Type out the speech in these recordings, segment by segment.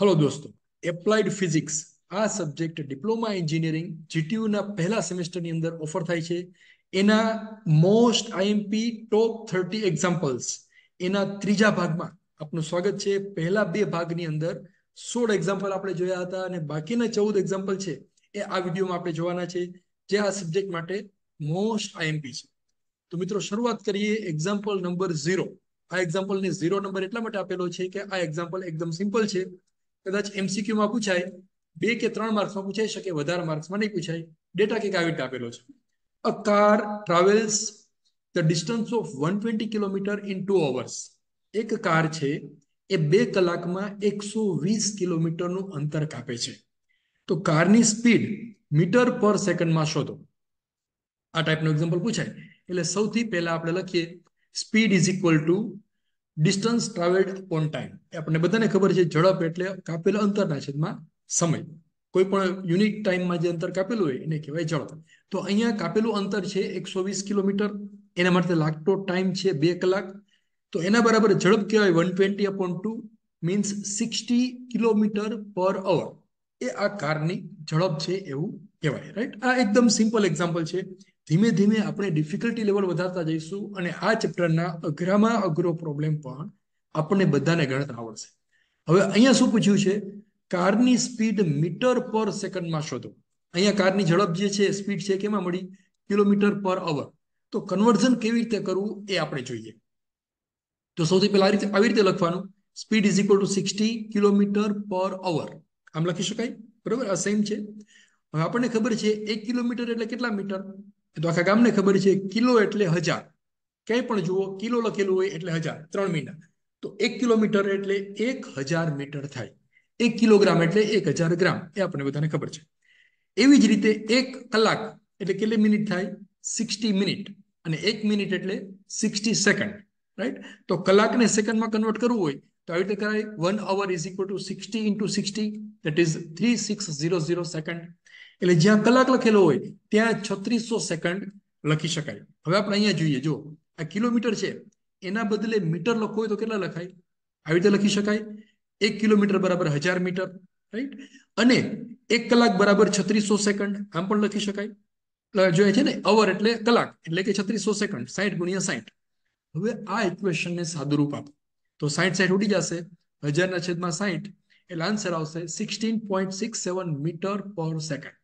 Hello દોસ્તો applied physics આ subject diploma engineering જીટીયુના પહેલા સેમેસ્ટરની અંદર ઓફર થાય છે એના most IMP top thirty examples એના ત્રીજા ભાગમાં આપનું સ્વાગત છે પહેલા બે ભાગની અંદર સોળ એક્ઝામ્પલ આપણે જોયા હતા અને બાકીના ચૌદ એક્ઝામ્પલ છે એ આ વિડીયોમાં આપણે જોવાના છે જે આ સબ્જેક્ટ માટે મોસ્ટ આઈએમપી છે તો મિત્રો શરૂઆત કરીએ એક્ઝામ્પલ નંબર ઝીરો આ એક્ઝામ્પલને ઝીરો નંબર એટલા માટે આપેલો છે કે આ એક્ઝામ્પલ એકદમ સિમ્પલ છે કદાચ એમસીક્યુમાં પૂછાય બે કે ત્રણ માર્ક્સમાં પૂછાઈ શકે વધારે માર્ક્સમાં નહીં પૂછાય ડેટા કંઈક આવી રીતે આપેલો છે a car travels the distance of one twenty kilometre in two hours એક કાર છે એ બે કલાકમાં એકસો વીસ કિલોમીટરનું અંતર કાપે છે તો કારની સ્પીડ મીટર પર સેકન્ડમાં શોધો આ ટાઈપનું એક્ઝામ્પલ પૂછાય એટલે સૌથી પહેલા આપણે લખીએ speed is equal to distance travelled on time આપણને બધાને ખબર છે ઝડપ એટલે કાપેલા અંતરના છેદમાં સમય કોઈ પણ યુનિક ટાઈમમાં જે અંતર કાપેલું હોય એને કહેવાય ઝડપ તો અહીંયા કાપેલું અંતર છે એકસો વીસ કિલોમીટર એના માટે લાગતો ટાઈમ છે બે કલાક તો એના બરાબર ઝડપ કહેવાય one twenty upon two means sixty kilometre per hour એ આ કારની ઝડપ છે એવું કહેવાય રાઈટ આ એકદમ સિમ્પલ એક્ઝામ્પલ છે ધીમે ધીમે આપણે ડિફિકલ્ટી લેવલ વધારતા જઈશું અને આ ચેપ્ટરના અઘરામાં અઘરો પ્રોબ્લેમ પણ આપણને બધાને ગણતા આવડશે હવે અહીંયા શું પૂછ્યું છે કારની સ્પીડ મીટર પર સેકન્ડમાં શોધો અહીંયા કારની ઝડપ જે છે સ્પીડ છે કેમાં મળી કિલોમીટર પર અવર તો કન્વર્ઝન કેવી રીતે કરવું એ આપણે જોઈએ તો સૌથી પહેલા રીતે આવી રીતે લખવાનું speed is equal to sixty kilometre per hour આમ લખી શકાય બરોબર આ સેમ છે હવે આપણને ખબર છે એક કિલોમીટર એટલે કેટલા મીટર એ તો આખા ગામને ખબર છે કિલો એટલે હજાર ક્યાંય પણ જુઓ કિલો લખેલું હોય એટલે હજાર ત્રણ મહિના તો એક કિલોમીટર એટલે એક હજાર મીટર થાય એક કિલોગ્રામ એટલે એક હજાર ગ્રામ એ આપણને બધાને ખબર છે એવી જ રીતે એક કલાક એટલે કેટલી મિનિટ થાય સિક્સટી મિનિટ અને એક મિનિટ એટલે સિક્સટી સેકન્ડ રાઈટ તો કલાકને સેકન્ડમાં કન્વર્ટ કરવું હોય તો આવી રીતે કરાય one hour is equal to sixty into sixty that is three six zero zero second એટલે જ્યાં કલાક લખેલો હોય ત્યાં છત્રીસો સેકન્ડ લખી શકાય હવે આપણે અહીંયા જોઈએ જો આ કિલોમીટર છે એના બદલે મીટર લખો હોય તો કેટલા લખાય આવી રીતે લખી શકાય એક કિલોમીટર બરાબર હજાર મીટર રાઈટ અને એક કલાક બરાબર છત્રીસો સેકન્ડ આમ પણ લખી શકાય જોઈએ છે ને અવર એટલે કલાક એટલે કે છત્રીસો સેકન્ડ સાઠ ગુણ્યા સાઠ હવે આ ઇક્વેશનને સાદુરૂપ આપો તો સાઠ સાઈઠ ઉડી જશે હજારના છેદમાં સાઠ એટલે આન્સર આવશે sixteen point six seven metre per second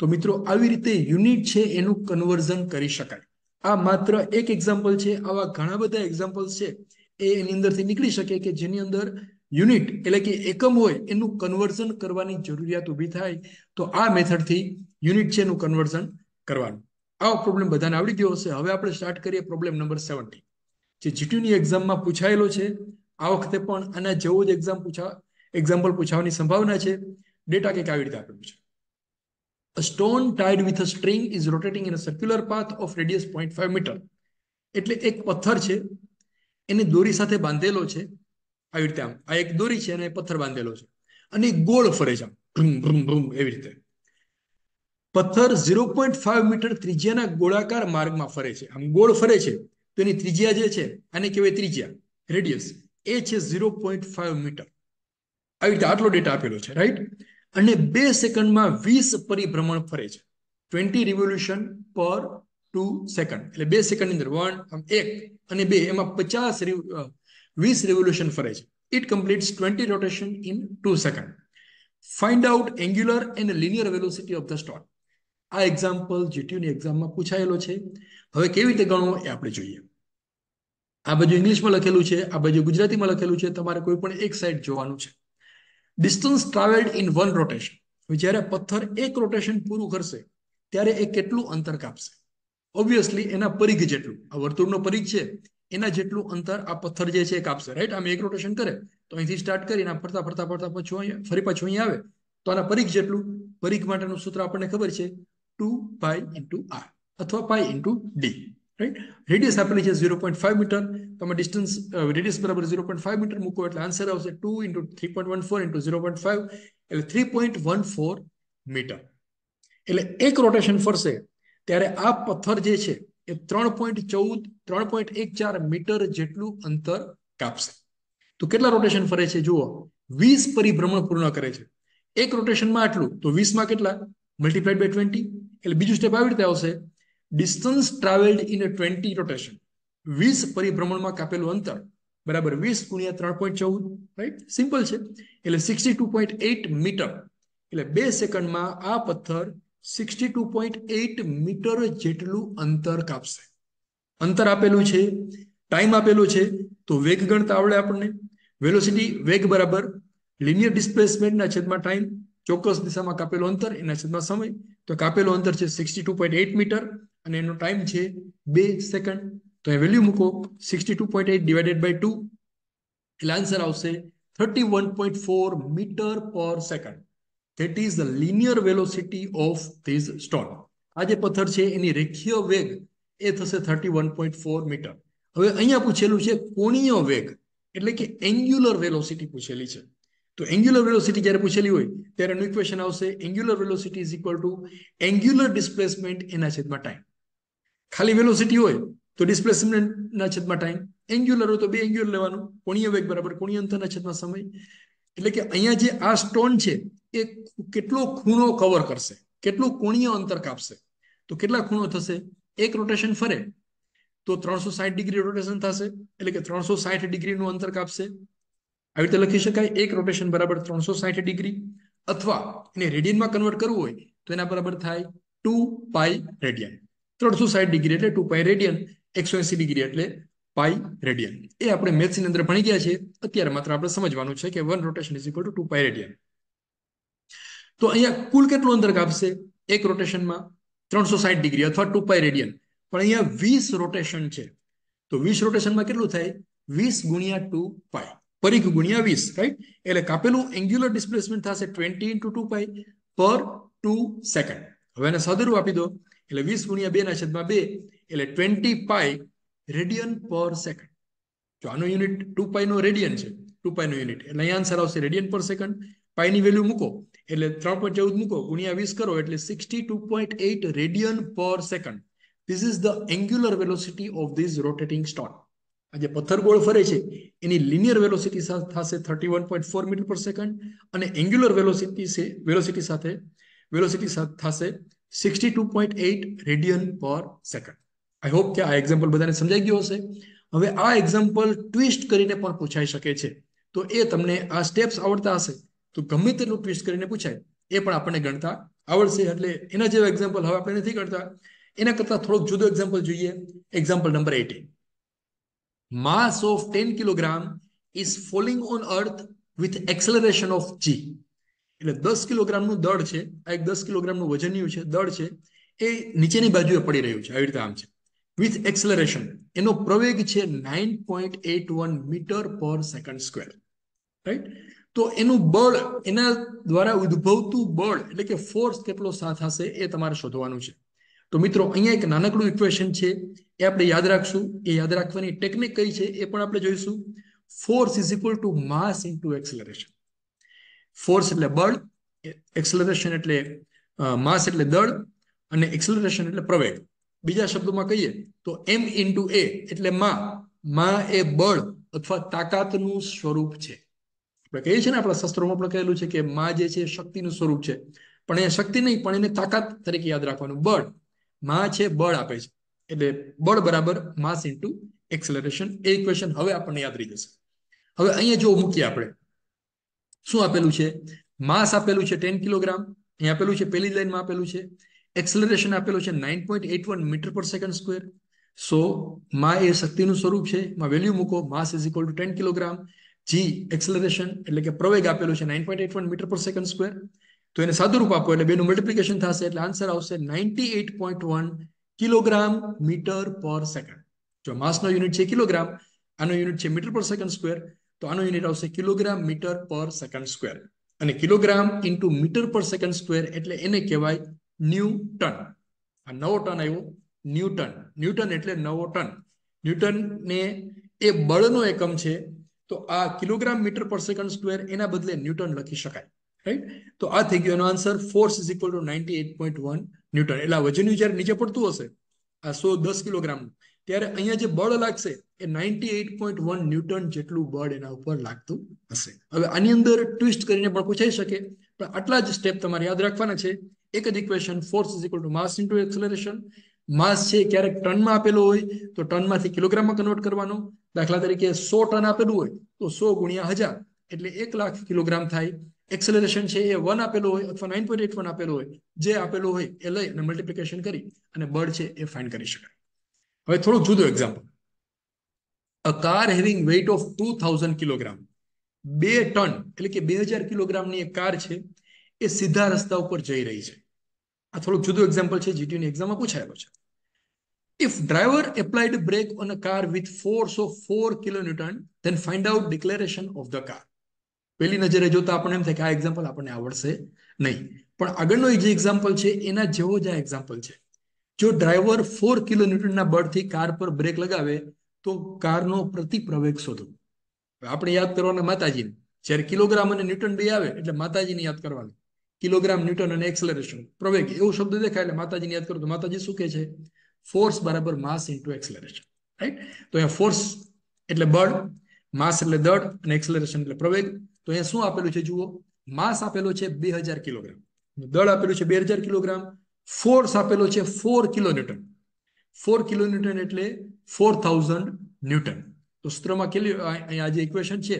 તો મિત્રો આવી રીતે યુનિટ છે એનું કન્વર્ઝન કરી શકાય આ માત્ર એક એક્ઝામ્પલ છે આવા ઘણા બધા એક્ઝામ્પલ્સ છે એ એની અંદરથી નીકળી શકે કે જેની અંદર યુનિટ એટલે કે એકમ હોય એનું કન્વર્ઝન કરવાની જરૂરિયાત ઊભી થાય તો આ મેથડથી યુનિટ છે એનું કન્વર્ઝન કરવાનું આ પ્રોબ્લેમ બધાને આવડી ગયો હશે હવે આપણે સ્ટાર્ટ કરીએ પ્રોબ્લેમ નંબર સેવન્ટી જે જીટીયુની એક્ઝામમાં પૂછાયેલો છે આ વખતે પણ આના જેવો જ એક્ઝામ પૂછા એક્ઝામ્પલ પૂછાવાની સંભાવના છે ડેટા કંઈક આવી રીતે આપેલું છે A stone tied with a string is rotating in a circular path of radius 0.5 meter. એટલે એક પથ્થર છે એને દોરી સાથે બાંધેલો છે આવી રીતે આમ આ એક દોરી છે અને પથ્થર બાંધેલો છે અને ગોળ ફરે છે ભ્રુમ ભ્રુમ ભ્રુમ એવી રીતે પથ્થર ઝીરો પોઈન્ટ ફાઈવ મીટર ત્રિજ્યાના ગોળાકાર માર્ગમાં ફરે છે આમ ગોળ ફરે છે તો એની ત્રિજ્યા જે છે આને કહેવાય ત્રિજ્યા રેડિયસ એ છે ઝીરો પોઈન્ટ ફાઈવ મીટર આવી રીતે આટલો ડેટા આપેલો છે રાઈટ અને બે સેકન્ડમાં વીસ પરિભ્રમણ ફરે છે twenty revolution per two second એટલે બે સેકન્ડની અંદર વન એક અને બે એમાં પચાસ વીસ રિવોલ્યુશન ફરે છે it completes twenty rotation in two second find out angular and linear velocity of the stone આ એક્ઝામ્પલ જીટીયુની એક્ઝામમાં પૂછાયેલો છે હવે કેવી રીતે ગણવો એ આપણે જોઈએ આ બાજુ ઇંગ્લિશમાં લખેલું છે આ બાજુ ગુજરાતીમાં લખેલું છે તમારે કોઈ પણ એક સાઈડ જોવાનું છે distance travelled in one rotation જ્યારે પથ્થર એક રોટેશન પૂરું કરશે ત્યારે એ કેટલું અંતર કાપશે ઓબ્વિયસલી એના પરિઘ જેટલું આ વર્તુળનો પરિઘ છે એના જેટલું અંતર આ પથ્થર જે છે એ કાપશે રાઈટ આમ એક રોટેશન કરે તો અહીંથી સ્ટાર્ટ કરી એના ફરતા ફરતા ફરતા પાછું ફરી પાછું અહીં આવે તો આના પરિઘ જેટલું પરિઘ માટેનું સૂત્ર આપણને ખબર છે ટુ પાઈ ઇન્ટુ આર અથવા pi into D right radius આપેલી છે ઝીરો પોઈન્ટ ફાઈવ મીટર તમે ડિસ્ટન્સ રેડિયસ બરાબર ઝીરો પોઈન્ટ ફાઈવ મીટર મૂકો એટલે આન્સર આવશે two into three point one four into zero point five એટલે three point one four metre એટલે એક રોટેશન ફરશે ત્યારે આ પથ્થર જે છે એ ત્રણ પોઈન્ટ ચૌદ ત્રણ પોઈન્ટ એક ચાર મીટર જેટલું અંતર કાપશે તો કેટલા રોટેશન ફરે છે જુઓ વીસ પરિભ્રમણ પૂર્ણ કરે છે એક રોટેશનમાં આટલું તો વીસમાં કેટલા મલ્ટીપ્લાઇડ બાય ટ્વેન્ટી એટલે બીજું સ્ટેપ આવી રીતે આવશે distance travelled in a twenty rotation વીસ પરિભ્રમણમાં કાપેલું અંતર બરાબર વીસ ગુણ્યા ત્રણ પોઈન્ટ ચૌદ રાઈટ સિમ્પલ છે એટલે sixty two point eight metre એટલે બે સેકન્ડમાં આ પથ્થર sixty two point eight metre જેટલું અંતર કાપશે અંતર આપેલું છે ટાઈમ આપેલો છે તો વેગ ગણતા આવડે આપણને વેલોસિટી વેગ બરાબર લિનિયર ડિસ્પ્લેસમેન્ટના છેદમાં ટાઈમ ચોક્કસ દિશામાં કાપેલો અંતર એના છેદમાં સમય તો કાપેલો અંતર છે sixty two point eight metre અને એનો ટાઈમ છે બે સેકન્ડ તો એ વેલ્યુ મૂકો sixty two point eight divided by two એટલે આન્સર આવશે thirty one point four metre per second that is the linear velocity of these stone આ જે પથ્થર છે એની રેખીય વેગ એ થશે thirty one point four metre હવે અહીંયા પૂછેલું છે કોણીય વેગ એટલે કે એન્ગ્યુલર વેલોસિટી પૂછેલી છે તો એન્ગ્યુલર વેલોસિટી જ્યારે પૂછેલી હોય ત્યારે એનું ઇક્વેશન આવશે angular velocity is equal to angular displacement એના છેદમાં ટાઈમ ખાલી વેલોસિટી હોય તો ડિસ્પ્લેસમેન્ટના છેદમાં ટાઈમ એંગ્યુલર હોય તો બે એંગ્યુલર લેવાનું કોણીય વેગ બરાબર કોણીય અંતરના છેદમાં સમય એટલે કે અહીંયા જે આ સ્ટોન છે એ કેટલો ખૂણો કવર કરશે કેટલું કોણીય અંતર કાપશે તો કેટલા ખૂણો થશે એક રોટેશન ફરે તો ત્રણસો સાઠ ડિગ્રી રોટેશન થશે એટલે કે ત્રણસો સાઠ ડિગ્રીનું અંતર કાપશે આવી રીતે લખી શકાય એક રોટેશન બરાબર ત્રણસો સાઠ ડિગ્રી અથવા એને રેડિયનમાં કન્વર્ટ કરવું હોય તો એના બરાબર થાય ટુ પાઈ રેડિયન ત્રણસો સાઠ ડિગ્રી એટલે ટુ પાય રેડિયન એકસો એસી ડિગ્રી એટલે પાઈ રેડિયન એ આપણે મેથ્સની અંદર ભણી ગયા છે અત્યારે માત્ર આપણે સમજવાનું છે કે one rotation is equal to two pi radian તો અહીંયા કુલ કેટલું અંતર કાપશે એક રોટેશનમાં ત્રણસો સાઠ ડિગ્રી અથવા ટુ પાય રેડિયન પણ અહીંયા વીસ રોટેશન છે તો વીસ રોટેશનમાં કેટલું થાય વીસ ગુણ્યા ટુ પાય પરિઘ ગુણ્યા વીસ રાઈટ એટલે કાપેલું એંગ્યુલર ડિસ્પ્લેસમેન્ટ થશે twenty into two pi per two second હવે એને સદરૂ આપી દો એટલે વીસ ગુણ્યા બે ના છેદમાં બે એટલે twenty pi radian per second જો આનો યુનિટ ટુ પાઈ નો રેડિયન છે ટુ પાઈ નો યુનિટ એટલે અહીંયા આન્સર આવશે રેડિયન પર સેકન્ડ પાઈ ની વેલ્યુ મૂકો એટલે ત્રણ પોઈન્ટ ચૌદ મૂકો ગુણ્યા વીસ કરો એટલે sixty two point eight radian per second this is the angular velocity of these rotating stone આ જે પથ્થર ગોળ ફરે છે એની લિનિયર વેલોસિટી થશે thirty one point four metre per second અને એંગ્યુલર વેલોસિટી છે વેલોસિટી સાથે વેલોસિટી થશે 62.8 radian per second I hope કે આ એક્ઝામ્પલ બધાને સમજાઈ ગયો હશે હવે આ એક્ઝામ્પલ ટ્વિસ્ટ કરીને પણ પૂછાઈ શકે છે તો એ તમને આ સ્ટેપ્સ આવડતા હશે તો ગમે તેટલું ટ્વિસ્ટ કરીને પૂછાય એ પણ આપણને ગણતા આવડશે એટલે એના જેવું એક્ઝામ્પલ હવે આપણે નથી ગણતા એના કરતાં થોડોક જુદો એક્ઝામ્પલ જોઈએ example number eighteen mass of ten kilogram is falling on earth with acceleration of G એટલે દસ કિલોગ્રામનું દળ છે આ એક દસ કિલોગ્રામનું વજનીયું છે દળ છે એ નીચેની બાજુએ પડી રહ્યું છે આવી રીતે આમ છે વિથ એક્સલરેશન એનો પ્રવેગ છે nine point eight one metre per second square right તો એનું બળ એના દ્વારા ઉદ્ભવતું બળ એટલે કે ફોર્સ કેટલો સાથ હશે એ તમારે શોધવાનું છે તો મિત્રો અહીંયા એક નાનકડું ઇક્વેશન છે એ આપણે યાદ રાખશું એ યાદ રાખવાની ટેકનિક કઈ છે એ પણ આપણે જોઈશું force is equal to mass into acceleration force એટલે બળ એક્સલરેશન એટલે માસ એટલે દળ અને એક્સલરેશન એટલે પ્રવેગ બીજા શબ્દોમાં કહીએ તો એમ ઇન્ટુ એ એટલે માં માં એ બળ અથવા તાકાતનું સ્વરૂપ છે આપણે કહીએ છીએ ને આપણા શસ્ત્રોમાં પણ કહેલું છે કે માં જે છે શક્તિનું સ્વરૂપ છે પણ એ શક્તિ નહીં પણ એને તાકાત તરીકે યાદ રાખવાનું બળ માં છે બળ આપે છે એટલે બળ બરાબર માસ ઇન્ટુ એક્સલરેશન એ ઇક્વેશન હવે આપણને યાદ રહી જશે હવે અહીંયા જો મૂકીએ આપણે શું આપેલું છે માસ આપેલું છે ટેન કિલોગ્રામ અહીં આપેલું છે પહેલી લાઈનમાં આપેલું છે એક્સલરેશન આપેલું છે nine point eight one metre per second square સો માં એ શક્તિનું સ્વરૂપ છે માં વેલ્યુ મૂકો mass is equal to ten kilogram જી એક્સલરેશન એટલે કે પ્રવેગ આપેલું છે nine point eight one metre per second square તો એને સાદુરૂપ આપો એટલે બેનું મલ્ટિપ્લિકેશન થશે એટલે આન્સર આવશે ninety eight point one kilogram metre per second જો માસનો યુનિટ છે કિલોગ્રામ આનો યુનિટ છે મીટર પર સેકન્ડ સ્ક્વેર તો આનો યુનિટ આવશે kilogram metre per second square અને kilogram into metre per second square એટલે એને કહેવાય ન્યૂટન આ નવો ટન આવ્યો ન્યૂટન ન્યૂટન એટલે નવો ટન ન્યૂટન ને એ બળનો એકમ છે તો આ kilogram metre per second square એના બદલે ન્યૂટન લખી શકાય રાઈટ તો આ થઈ ગયો એનો answer force is equal to ninety eight point one newton એટલે વજન જ્યારે નીચે પડતું હશે આ સો દસ કિલોગ્રામ ત્યારે અહીંયા જે બળ લાગશે એ ninety eight point one newton જેટલું બળ એના ઉપર લાગતું હશે હવે આની અંદર ટ્વિસ્ટ કરીને પણ પૂછાઈ શકે પણ આટલા જ સ્ટેપ તમારે યાદ રાખવાના છે એક જ equation force is equal to mass into acceleration mass છે ક્યારેક ટનમાં આપેલો હોય તો ટનમાંથી કિલોગ્રામમાં કન્વર્ટ કરવાનો દાખલા તરીકે સો ટન આપેલું હોય તો સો ગુણ્યા હજાર એટલે એક લાખ કિલોગ્રામ થાય એક્સેલરેશન છે એ વન આપેલું હોય અથવા નાઇન પોઈન્ટ એટ વન આપેલું હોય જે આપેલું હોય એ લઈ અને મલ્ટિપ્લિકેશન કરી અને બળ છે એ ફાઇન્ડ કરી શકાય હવે થોડું જુદું example a car having weight of two thousand kilogram બે ટન એટલે કે બે હજાર કિલોગ્રામની એક કાર છે એ સીધા રસ્તા ઉપર જઈ રહી છે આ થોડુંક જુદું એક્ઝામ્પલ છે જીટીયુની એક્ઝામમાં પૂછાયેલો છે if driver applied brake on a car with force of four kilonewton then find out declaration of the car પહેલી નજરે જોતા આપણને એમ થાય કે આ એક્ઝામ્પલ આપણને આવડશે નહીં પણ આગળનો જે એક્ઝામ્પલ છે એના જેવો જ આ એક્ઝામ્પલ છે જો ડ્રાઈવર ફોર કિલો ન્યૂટનના બળથી કાર પર બ્રેક લગાવે તો કારનો પ્રતિપ્રવેગ શોધો આપણે યાદ કરવાના માતાજીને જ્યારે કિલોગ્રામ અને ન્યૂટન બે આવે એટલે માતાજીને યાદ કરવાનું કિલોગ્રામ ન્યૂટન અને એક્સલરેશન પ્રવેગ એવો શબ્દ દેખાય એટલે માતાજીને યાદ કરો તો માતાજી શું કહે છે ફોર્સ બરાબર માસ ઇન્ટુ એક્સલરેશન રાઈટ તો અહીંયા ફોર્સ એટલે બળ માસ એટલે દળ અને એક્સલરેશન એટલે પ્રવેગ તો અહીંયા શું આપેલું છે જુઓ માસ આપેલો છે બે હજાર કિલોગ્રામ દળ આપેલું છે બે હજાર કિલોગ્રામ ફોર્સ આપેલો છે ફોર કિલોન્યુટન ફોર કિલોન્યુટન એટલે ફોર થાઉઝન્ડ ન્યૂટન તો સૂત્રમાં કેટલી અહીંયા જે ઇક્વેશન છે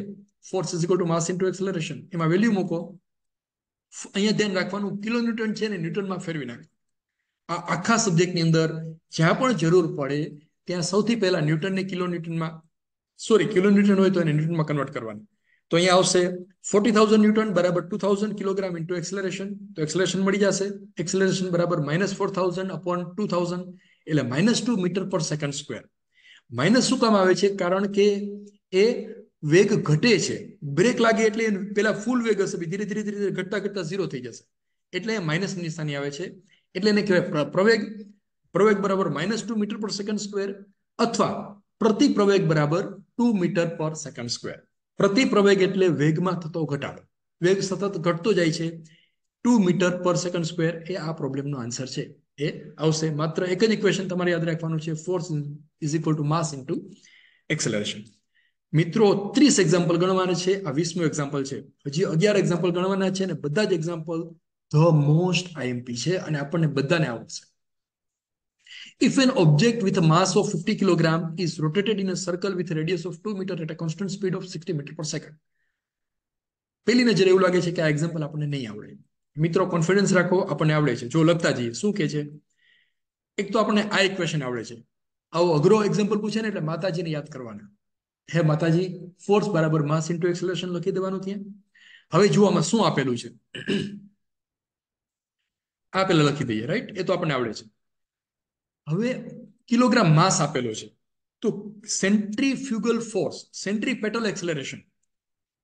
force is to mass into acceleration એમાં વેલ્યુ મૂકો અહીંયા ધ્યાન રાખવાનું કિલોન્યુટન છે ને ન્યૂટનમાં ફેરવી નાખો આ આખા સબ્જેક્ટની અંદર જ્યાં પણ જરૂર પડે ત્યાં સૌથી પહેલા ન્યૂટનને કિલોન્યુટનમાં સોરી કિલોન્યુટન હોય તો એને ન્યૂટનમાં કન્વર્ટ કરવાની તો અહીંયા આવશે ફોર્ટી થાઉઝન્ડ ન્યૂટન બરાબર two thousand kilogram into acceleration તો એક્સેલરેશન મળી જશે એક્સેલરેશન બરાબર minus four thousand upon two thousand એટલે minus two metre per second square minus શું કામ આવે છે કારણ કે એ વેગ ઘટે છે બ્રેક લાગે એટલે પેલા ફૂલ વેગ હશે ધીરે ધીરે ધીરે ઘટતા ઘટતા ઝીરો થઈ જશે એટલે એ માઇનસ નિશાની આવે છે એટલે એને કહેવાય પ્રવેગ પ્રવેગ બરાબર minus two metre per second square અથવા પ્રતિ પ્રવેગ બરાબર two metre per second square પ્રતિપ્રવેગ એટલે વેગમાં થતો ઘટાડો વેગ સતત ઘટતો જાય છે two metre per second square એ આ પ્રોબ્લેમનો આન્સર છે એ આવશે માત્ર એક જ ઇક્વેશન તમારે યાદ રાખવાનું છે force is equal to mass into acceleration મિત્રો ત્રીસ એક્ઝામ્પલ ગણવાના છે આ વીસમું એક્ઝામ્પલ છે હજી અગિયાર એક્ઝામ્પલ ગણવાના છે અને બધા જ એક્ઝામ્પલ ધ મોસ્ટ આઈએમપી છે અને આપણને બધાને આવડશે If an object with a mass of 50 kilogram is rotated in a circle with a radius of 2 meter at a constant speed of 60 meter per second. પહેલી નજરે એવું લાગે છે કે આ એક્ઝામ્પલ આપણને નહીં આવડે મિત્રો કોન્ફિડન્સ રાખો આપણને આવડે છે જો લખતા જઈએ શું કે છે એક તો આપણને આ ઇક્વેશન આવડે છે આવો અઘરો એક્ઝામ્પલ પૂછે ને એટલે માતાજીને યાદ કરવાના હે માતાજી ફોર્સ બરાબર માસ ઇન્ટુ એક્સલેશન લખી દેવાનું ત્યાં હવે જુઓ આમાં શું આપેલું છે આ લખી દઈએ રાઈટ એ તો આપણને આવડે છે હવે કિલોગ્રામ માસ આપેલો છે તો centrifugal force centripetal acceleration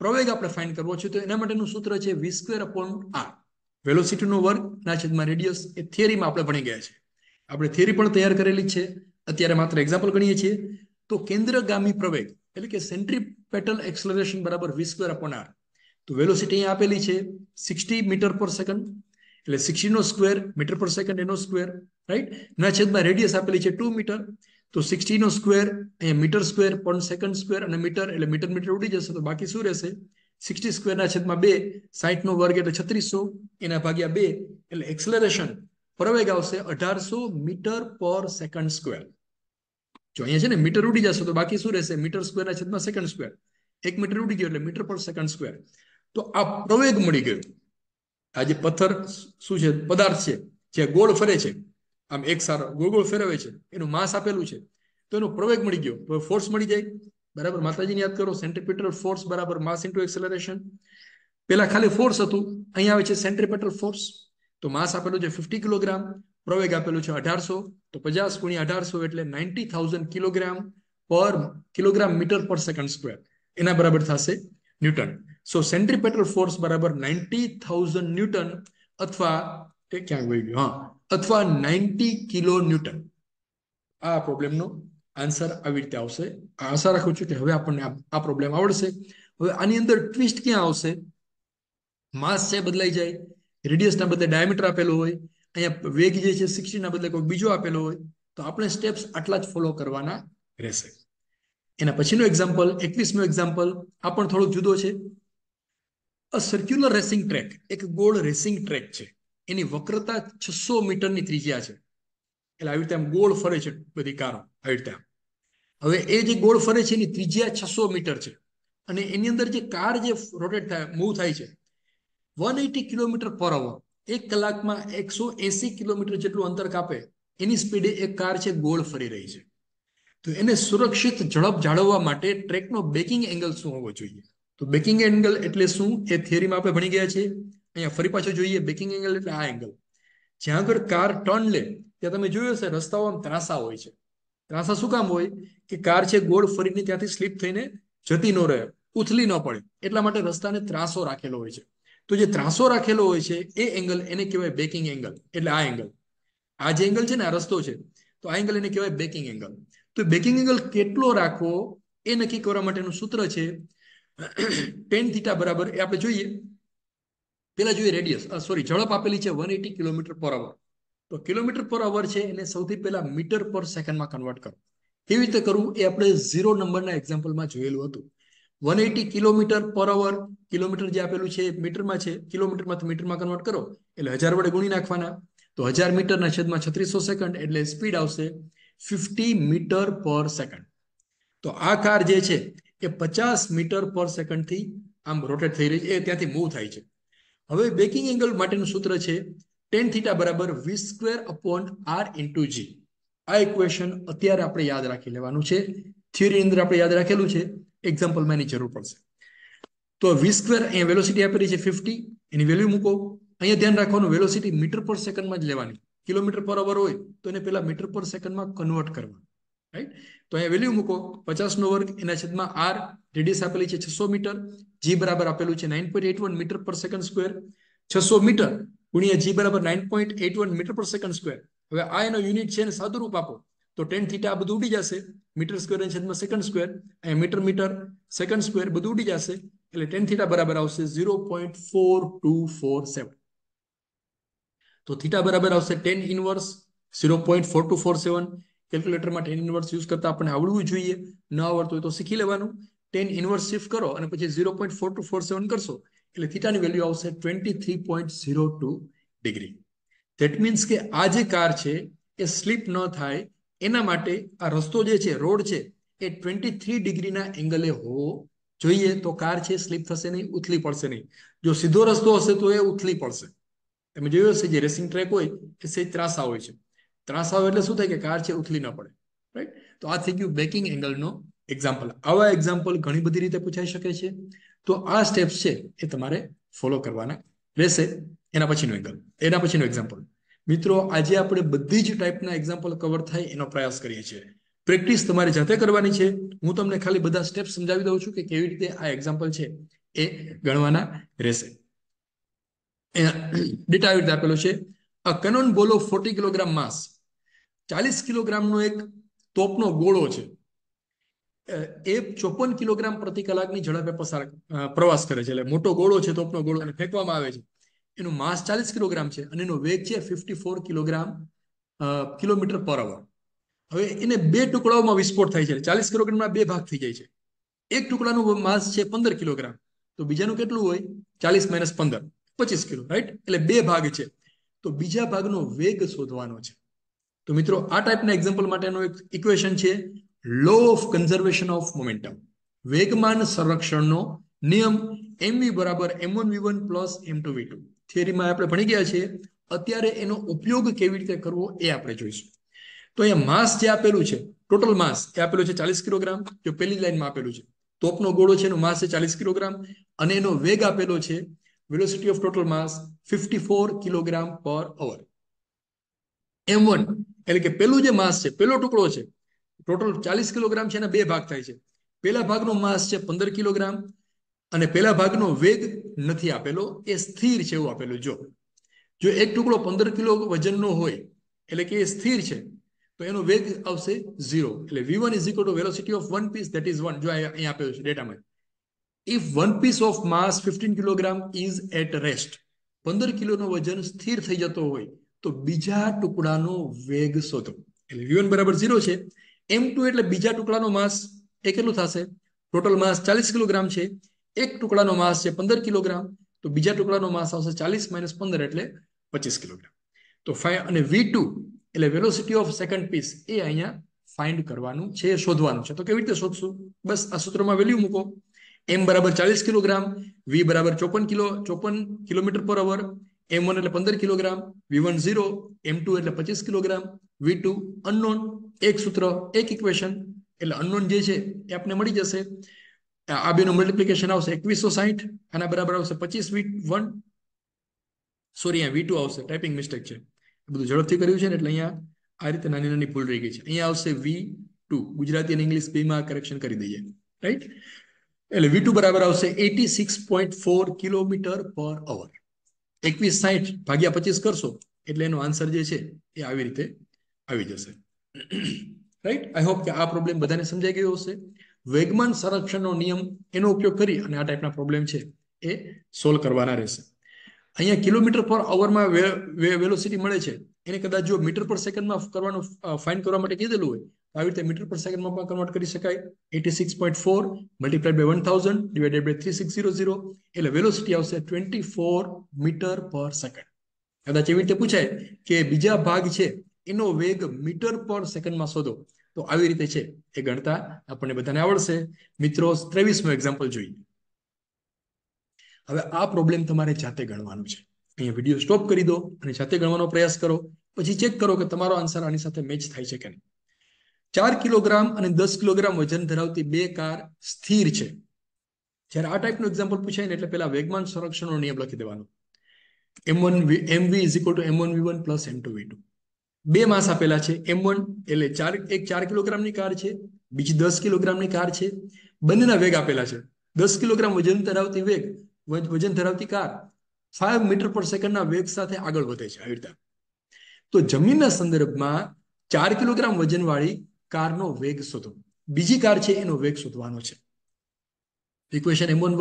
પ્રવેગ આપણે ફાઇન કરવો છે તો એના માટેનું સૂત્ર છે વી સ્ક્વેર અપોન આર વેલોસિટીનો વર્ગ ના છેદમાં રેડિયસ એ થિયરીમાં આપણે ભણી ગયા છે આપણે થિયરી પણ તૈયાર કરેલી છે અત્યારે માત્ર એક્ઝામ્પલ ગણીએ છીએ તો કેન્દ્રગામી પ્રવેગ એટલે કે સેન્ટ્રી પેટલ એક્સલરેશન બરાબર વી સ્ક્વેર અપોન આર તો વેલોસિટી અહીંયા આપેલી છે સિક્સટી મીટર પર સેકન્ડ એટલે સિક્સટીનો સ્ક્વેર મીટર પર સેકન્ડ એનો સ્ક્વેર રાઈટ ના છેદમાં રેડિયસ આપેલી છે ટુ મીટર તો સિક્સટીનો સ્ક્વેર અહીંયા metre square per second square અને મીટર એટલે મીટર મીટર ઉડી જશે તો બાકી શું રહેશે સિક્સટી સ્ક્વેરના છેદમાં બે સાહીઠનો વર્ગ એટલે છત્રીસો એના ભાગ્યા બે એટલે એક્સલરેશન પ્રવેગ આવશે અઢારસો મીટર પર સેકન્ડ સ્ક્વેર જો અહીંયા છે ને મીટર ઉડી જશે તો બાકી શું રહેશે મીટર સ્ક્વેરના છેદમાં સેકન્ડ સ્ક્વેર એક મીટર ઉડી ગયો એટલે મીટર પર સેકન્ડ સ્ક્વેર તો આ પ્રવેગ મળી ગયો આ જે પથ્થર શું છે પદાર્થ છે જે ગોળ ફરે છે આમ એક સારો ગોળ ગોળ ફેરવે છે એનું માસ આપેલું છે તો એનો પ્રવેગ મળી ગયો તો ફોર્સ મળી જાય બરાબર માતાજીને યાદ કરો સેન્ટ્રીપિટલ ફોર્સ બરાબર માસ ઇન્ટુ એક્સેલરેશન પેલા ખાલી ફોર્સ હતું અહીંયા આવે છે સેન્ટ્રીપિટલ ફોર્સ તો માસ આપેલું છે ફિફ્ટી કિલોગ્રામ પ્રવેગ આપેલું છે અઢારસો તો પચાસ ગુણ્યા અઢારસો એટલે ninety thousand kilogram per kilogram metre per second square એના બરાબર થશે ન્યૂટન સો સેન્ટ્રીપેટલ ફોર્સ બરાબર નાઇન્ટી થાઉઝન્ડ ન્યૂટન અથવા એ ક્યાં વહી ગયું હા અથવા નાઇન્ટી કિલો ન્યૂટન આ પ્રોબ્લેમનો આન્સર આવી રીતે આવશે આશા રાખું છું કે હવે આપણને આ પ્રોબ્લેમ આવડશે હવે આની અંદર ટ્વિસ્ટ ક્યાં આવશે માસ છે બદલાઈ જાય રેડિયસના બદલે ડાયામીટર આપેલો હોય અહીંયા વેગ જે છે સિક્સટીના બદલે કોઈ બીજો આપેલો હોય તો આપણે સ્ટેપ્સ આટલા જ ફોલો કરવાના રહેશે એના પછીનું એક્ઝામ્પલ એકવીસમું એક્ઝામ્પલ આ પણ થોડુંક જુદો છે અ સર્ક્યુલર રેસિંગ ટ્રેક એક ગોળ રેસિંગ ટ્રેક છે એની વક્રતા છસો મીટરની ત્રિજ્યા છે એટલે આવી રીતે આમ ગોળ ફરે છે બધી કારો આવી રીતે હવે એ જે ગોળ ફરે છે એની ત્રિજ્યા છસો મીટર છે અને એની અંદર જે કાર જે રોટેટ થાય મૂવ થાય છે વન એટી કિલોમીટર પર અવર એક કલાકમાં એકસો એસી કિલોમીટર જેટલું અંતર કાપે એની સ્પીડે એક કાર છે ગોળ ફરી રહી છે તો એને સુરક્ષિત ઝડપ જાળવવા માટે ટ્રેકનો બેકિંગ એંગલ શું હોવો જોઈએ તો બેકિંગ એંગલ એટલે શું એ થિયરીમાં આપણે ભણી ગયા છીએ અહીંયા ફરી પાછો જોઈએ બેકિંગ એંગલ એટલે આ એંગલ જ્યાં આગળ કાર ટર્ન લે ત્યાં તમે જોયું હશે રસ્તાઓ આમ ત્રાસા હોય છે ત્રાસા શું કામ હોય કે કાર છે ગોળ ફરીને ત્યાંથી સ્લીપ થઈને જતી ન રહે ઉથલી ન પડે એટલા માટે રસ્તાને ત્રાસો રાખેલો હોય છે તો જે ત્રાસો રાખેલો હોય છે એ એંગલ એને કહેવાય બેકિંગ એંગલ એટલે આ એંગલ આ જે એંગલ છે ને આ રસ્તો છે તો આ એંગલ એને કહેવાય બેકિંગ એંગલ તો બેકિંગ એંગલ કેટલો રાખવો એ નક્કી કરવા માટેનું સૂત્ર છે ટેન થીટા બરાબર એ આપણે જોઈએ પેલા જોઈએ રેડિયસ સોરી ઝડપ આપેલી છે વન એટી કિલોમીટર પર અવર તો કિલોમીટર પર અવર છે એને સૌથી પહેલા મીટર પર સેકન્ડમાં કન્વર્ટ કરો કેવી રીતે કરવું એ આપણે ઝીરો નંબરના એક્ઝામ્પલમાં જોયેલું હતું વન એટી કિલોમીટર પર અવર કિલોમીટર જે આપેલું છે મીટરમાં છે કિલોમીટરમાંથી મીટરમાં કન્વર્ટ કરો એટલે હજાર વડે ગુણી નાખવાના તો હજાર મીટરના છેદમાં છત્રીસો સેકન્ડ એટલે સ્પીડ આવશે ફિફ્ટી મીટર પર સેકન્ડ તો આ કાર જે છે એ પચાસ મીટર પર સેકન્ડથી આમ રોટેટ થઈ રહી છે એ ત્યાંથી મૂવ થાય છે હવે બેકિંગ એંગલ માટેનું સૂત્ર છે ટેન થીટા બરાબર V square upon R into G આ ઇક્વેશન અત્યારે આપણે યાદ રાખી લેવાનું છે થિયરી અંદર આપણે યાદ રાખેલું છે એક્ઝામ્પલમાં એની જરૂર પડશે તો વી સ્ક્વેર અહીંયા વેલોસિટી આપેલી છે ફિફ્ટી એની વેલ્યુ મૂકો અહીંયા ધ્યાન રાખવાનું વેલોસિટી મીટર પર સેકન્ડમાં જ લેવાની કિલોમીટર પર અવર હોય તો એને પેલા મીટર પર સેકન્ડમાં કન્વર્ટ કરવાનું રાઈટ તો અહીંયા વેલ્યુ મૂકો પચાસનો વર્ગ એના છેદમાં આર રેડિયસ આપેલી છે છસો મીટર જી બરાબર આપેલું છે nine point eight one metre per second square છસો મીટર ગુણ્યા જી બરાબર nine point eight one metre per second square હવે આ એનો યુનિટ છે એને સાદું આપો તો ટેન થીટા આ બધું ઉડી જશે મીટર સ્ક્વેર છેદમાં સેકન્ડ સ્ક્વેર અહીંયા મીટર મીટર સેકન્ડ સ્ક્વેર બધું ઉડી જશે એટલે ટેન થીટા બરાબર આવશે zero point four two four seven તો થીટા બરાબર આવશે tan inverse zero point four two four seven કેલ્ક્યુલેટરમાં ટેન ઇન્વર્સ યુઝ કરતા આપણને આવડવું જોઈએ ન આવડતું હોય તો શીખી લેવાનું ટેન ઇન્વર્સ શિફ્ટ કરો અને પછી zero point four two four seven કરશો એટલે થીટાની વેલ્યુ આવશે twenty three point zero two degree that means કે આ જે કાર છે એ સ્લીપ ન થાય એના માટે આ રસ્તો જે છે રોડ છે એ ટ્વેન્ટી થ્રી ડિગ્રીના એંગલે હોવો જોઈએ તો કાર છે સ્લીપ થશે નહીં ઉથલી પડશે નહીં જો સીધો રસ્તો હશે તો એ ઉથલી પડશે તમે જોયું હશે જે રેસિંગ ટ્રેક હોય એ સહેજ ત્રાસા હોય છે ત્રાસાવ એટલે શું થાય કે કાર છે ઉથલી ન પડે રાઈટ તો આ થઈ ગયું બેકિંગ એંગલનો એક્ઝામ્પલ આવા એક્ઝામ્પલ ઘણી બધી રીતે પૂછાઈ શકે છે તો આ સ્ટેપ્સ છે એ તમારે ફોલો કરવાના રહેશે એના પછીનો એંગલ એના પછીનો એક્ઝામ્પલ મિત્રો આજે આપણે બધી જ ટાઈપના એક્ઝામ્પલ કવર થાય એનો પ્રયાસ કરીએ છીએ પ્રેક્ટિસ તમારે જાતે કરવાની છે હું તમને ખાલી બધા સ્ટેપ સમજાવી દઉં છું કે કેવી રીતે આ એક્ઝામ્પલ છે એ ગણવાના રહેશે ડેટા આવી રીતે આપેલો છે અ કનોન બોલો ફોર્ટી કિલોગ્રામ માસ ચાલીસ કિલોગ્રામનો એક તોપનો ગોળો છે એ ચોપન કિલોગ્રામ પ્રતિ કલાકની ઝડપે પસાર પ્રવાસ કરે છે એટલે મોટો ગોળો છે તોપનો ગોળો અને ફેંકવામાં આવે છે એનું માસ ચાલીસ કિલોગ્રામ છે અને એનો વેગ છે fifty four kilogram kilometre per અવર હવે એને બે ટુકડાઓમાં વિસ્ફોટ થાય છે ચાલીસ કિલોગ્રામના બે ભાગ થઈ જાય છે એક ટુકડાનું માસ છે પંદર કિલોગ્રામ તો બીજાનું કેટલું હોય ચાલીસ માઇનસ પંદર પચીસ કિલો રાઈટ એટલે બે ભાગ છે તો બીજા ભાગનો વેગ શોધવાનો છે તો મિત્રો આ ટાઈપના એક્ઝામ્પલ માટેનું એક ઇક્વેશન છે law of conservation of momentum વેગમાન સંરક્ષણનો નિયમ એમ વી બરાબર M one V one plus M two V two થિયરીમાં આપણે ભણી ગયા છીએ અત્યારે એનો ઉપયોગ કેવી રીતે કરવો એ આપણે જોઈશું તો અહીંયા માસ જે આપેલું છે ટોટલ માસ એ આપેલું છે ચાલીસ કિલોગ્રામ જો પેલી લાઈનમાં આપેલું છે તોપનો ગોળો છે એનો માસ છે ચાલીસ કિલોગ્રામ અને એનો વેગ આપેલો છે velocity of total mass fifty four kilogram per hour M one એટલે કે પેલું જે માસ છે પેલો ટુકડો છે ટોટલ ચાલીસ કિલોગ્રામ છે એના બે ભાગ થાય છે પેલા ભાગનો માસ છે પંદર કિલોગ્રામ અને પેલા ભાગનો વેગ નથી આપેલો એ સ્થિર છે એવું આપેલું જો જો એક ટુકડો પંદર કિલો વજનનો હોય એટલે કે એ સ્થિર છે તો એનો વેગ આવશે ઝીરો એટલે V one is to velocity of one piece that is one જો અહીં આપેલું છે ડેટામાં if one piece of mass fifteen kilogram is at rest પંદર કિલોનો વજન સ્થિર થઈ જતો હોય તો બીજા ટુકડાનો વેગ શોધો એટલે વી બરાબર ઝીરો છે એમ ટુ એટલે બીજા ટુકડાનો માસ એ કેટલું થશે ટોટલ માસ ચાલીસ કિલોગ્રામ છે એક ટુકડાનો માસ છે પંદર કિલોગ્રામ તો બીજા ટુકડાનો માસ આવશે ચાલીસ માઇનસ પંદર એટલે પચીસ કિલોગ્રામ તો ફાઈ અને વી ટુ એટલે વેલોસિટી ઓફ સેકન્ડ પીસ એ અહીંયા ફાઇન્ડ કરવાનું છે શોધવાનું છે તો કેવી રીતે શોધશું બસ આ સૂત્રમાં વેલ્યુ મૂકો એમ બરાબર ચાલીસ કિલોગ્રામ વી બરાબર ચોપન કિલો ચોપન કિલોમીટર પર અવર એમ વન એટલે પંદર kilogram V one zero M two એટલે પચીસ કિલોગ્રામ વી ટુ અનનોન એક સૂત્ર એક ઇક્વેશન એટલે અનનોન જે છે એ આપને મળી જશે આ બેનું મલ્ટિપ્લિકેશન આવશે એકવીસો સાહીઠ આના બરાબર આવશે પચીસ વી વન સોરી અહીંયા વી ટુ આવશે ટાઈપિંગ મિસ્ટેક છે બધું ઝડપથી કર્યું છે ને એટલે અહીંયા આ રીતે નાની નાની ભૂલ રહી ગઈ છે અહીંયા આવશે વી ટુ ગુજરાતી અને ઇંગ્લિશ બીમાં કરેક્શન કરી દઈએ રાઈટ એટલે વી ટુ બરાબર આવશે eighty six point four kilometre per hour એકવીસ સાહીઠ ભાગ્યા પચીસ કરશો એટલે એનો આન્સર જે છે એ આવી રીતે આવી જશે રાઈટ આઈ હોપ કે આ પ્રોબ્લેમ બધાને સમજાઈ ગયો હશે વેગમાન સંરક્ષણનો નિયમ એનો ઉપયોગ કરી અને આ ટાઈપના પ્રોબ્લેમ છે એ સોલ્વ કરવાના રહેશે અહીંયા કિલોમીટર પર અવરમાં વેલોસિટી મળે છે એને કદાચ જો મીટર પર સેકન્ડમાં કરવાનું ફાઇન કરવા માટે કીધેલું હોય આવી રીતે મીટર પર સેકન્ડમાં પણ કન્વર્ટ કરી શકાય eighty six point four multiplied by one thousand divided by three six zero zero એટલે વેલોસિટી આવશે twenty four metre per second કદાચ એવી રીતે પૂછાય કે બીજા ભાગ છે એનો વેગ મીટર પર સેકન્ડમાં શોધો તો આવી રીતે છે એ ગણતા આપણને બધાને આવડશે મિત્રો ત્રેવીસમો એક્ઝામ્પલ જોઈએ હવે આ પ્રોબ્લેમ તમારે જાતે ગણવાનું છે અહીંયા વિડીયો સ્ટોપ કરી દો અને જાતે ગણવાનો પ્રયાસ કરો પછી ચેક કરો કે તમારો આન્સર આની સાથે મેચ થાય છે કે નહીં ચાર કિલોગ્રામ અને દસ કિલોગ્રામ વજન ધરાવતી બે કાર સ્થિર છે જ્યારે આ ટાઈપનું એક્ઝામ્પલ પૂછાય ને એટલે પેલા વેગમાન સંરક્ષણનો નિયમ લખી દેવાનો M one M V is equal to M one V one plus M two V two બે માસ આપેલા છે એમ વન એટલે ચાર એક ચાર કિલોગ્રામની કાર છે બીજી દસ કિલોગ્રામની કાર છે બંનેના વેગ આપેલા છે દસ કિલોગ્રામ વજન ધરાવતી વેગ વજન ધરાવતી કાર ફાઈવ મીટર પર સેકન્ડના વેગ સાથે આગળ વધે છે આવી રીતે તો જમીનના સંદર્ભમાં ચાર કિલોગ્રામ વજનવાળી કારનો વેગ શોધો બીજી કાર છે એનો વેગ શોધવાનો છે ઇક્વેશન એમ વન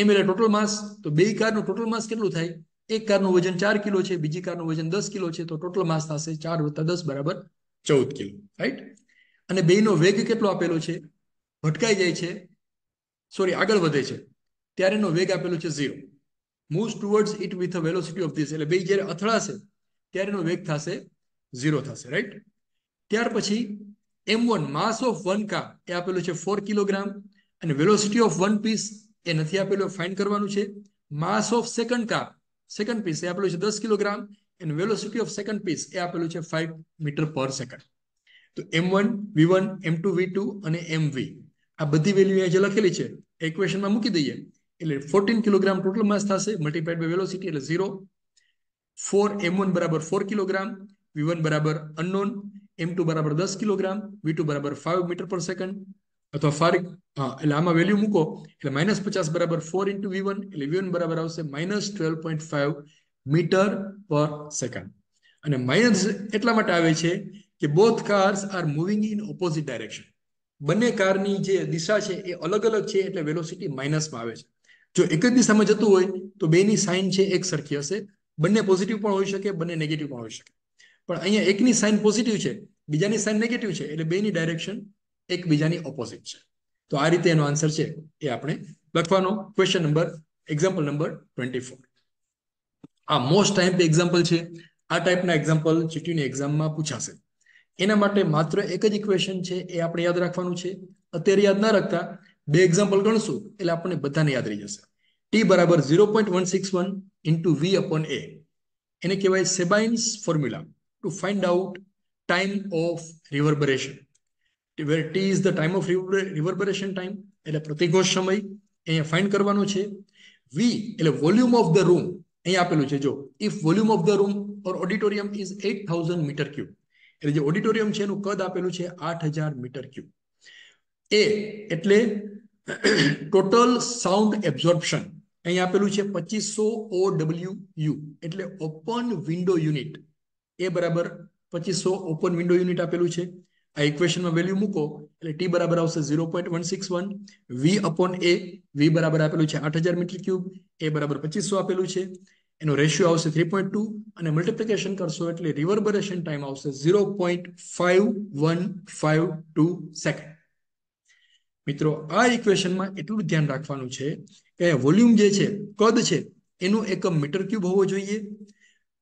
એમ એટલે ટોટલ માસ તો બે કારનું ટોટલ માસ કેટલું થાય એક કારનું વજન ચાર કિલો છે બીજી કારનું વજન દસ કિલો છે તો ટોટલ માસ થશે ચાર વત્તા દસ બરાબર ચૌદ કિલો રાઈટ અને બેનો વેગ કેટલો આપેલો છે ભટકાઈ જાય છે સોરી આગળ વધે છે ત્યારે એનો વેગ આપેલો છે zero move towards it with a velocity of this એટલે બે જ્યારે અથડાશે ત્યારે એનો વેગ થશે ઝીરો થશે રાઈટ ત્યાર પછી M one mass of one કા એ આપેલું છે ફોર કિલોગ્રામ અને વેલોસિટી ઓફ વન પીસ એ નથી આપેલું ફાઇન કરવાનું છે માસ ઓફ સેકન્ડ કા સેકન્ડ પીસ એ આપેલું છે દસ કિલોગ્રામ and velocity of second piece એ આપેલું છે ફાઇવ મીટર પર સેકન્ડ તો M one V one M two V two અને એમ વી આ બધી વેલ્યુ અહીંયા જે લખેલી છે એ મૂકી દઈએ એટલે ફોર્ટીન કિલોગ્રામ ટોટલ માસ થશે મલ્ટીપ્લાઇડ બાય વેલોસિટી એટલે ઝીરો ફોર એમ વન બરાબર ફોર કિલોગ્રામ વી વન બરાબર અનનોન એમ ટુ બરાબર દસ કિલોગ્રામ વી ટુ બરાબર ફાઈવ મીટર પર સેકન્ડ અથવા ફાર એટલે આમાં વેલ્યુ મૂકો એટલે માઇનસ પચાસ બરાબર ફોર ઇન્ટુ વી વન એટલે વી વન બરાબર આવશે minus twelve point five metre per second અને માઇનસ એટલા માટે આવે છે કે both cars are moving in opposite direction બંને કારની જે દિશા છે એ અલગ અલગ છે એટલે વેલોસિટી માઇનસમાં આવે છે જો એક જ દિશામાં જતું હોય તો બેની સાઇન છે એક સરખી હશે બંને પોઝિટિવ પણ હોઈ શકે બંને નેગેટિવ પણ હોઈ શકે પણ અહીંયા એકની સાઇન પોઝિટિવ છે બીજાની સાઇન નેગેટિવ છે એટલે બેની ડાયરેક્શન એકબીજાની ઓપોઝિટ છે તો આ રીતે એનો આન્સર છે એ આપણે લખવાનો question number example number twenty four આ મોસ્ટ ટાઈમ એક્ઝામ્પલ છે આ ટાઈપના એક્ઝામ્પલ જીટીયુની એક્ઝામમાં પૂછાશે એના માટે માત્ર એક જ ઇક્વેશન છે એ આપણે યાદ રાખવાનું છે અત્યારે યાદ ના રાખતા બે એક્ઝામ્પલ ગણશું એટલે આપણને બધાને યાદ રહી જશે ટી બરાબર zero point one six one into V upon A એને કહેવાય Sabine's formula to find out time of reverberation where t is the time of reverberation time એટલે પ્રતિઘોષ સમય અહીંયા ફાઇન્ડ કરવાનો છે v એટલે વોલ્યુમ ઓફ ધ રૂમ અહીંયા આપેલું છે જો if volume of the room or auditorium is at thousand metre cube એટલે જે ઓડિટોરિયમ છે એનું કદ આપેલું છે આઠ હજાર મીટર ક્યુબ એ એટલે ટોટલ સાઉન્ડ એબ્ઝોર્પ્શન અહીંયા આપેલું છે પચીસો ઓ ડબલ્યુ યુ એટલે ઓપન વિન્ડો યુનિટ એ બરાબર પચીસો ઓપન વિન્ડો યુનિટ આપેલું છે આ ઇક્વેશનમાં વેલ્યુ મૂકો એટલે ટી બરાબર આવશે zero point one six one V upon A V બરાબર આપેલું છે આઠ હજાર મીટર ક્યુબ એ બરાબર પચીસો આપેલું છે એનો રેશિયો આવશે થ્રી પોઈન્ટ ટુ અને મલ્ટિપ્લિકેશન કરશો એટલે રિવર્બરેશન ટાઈમ આવશે zero point five one five two second મિત્રો આ ઇક્વેશનમાં એટલું ધ્યાન રાખવાનું છે કે વોલ્યુમ જે છે કદ છે એનું એકમ મીટર ક્યુબ હોવો જોઈએ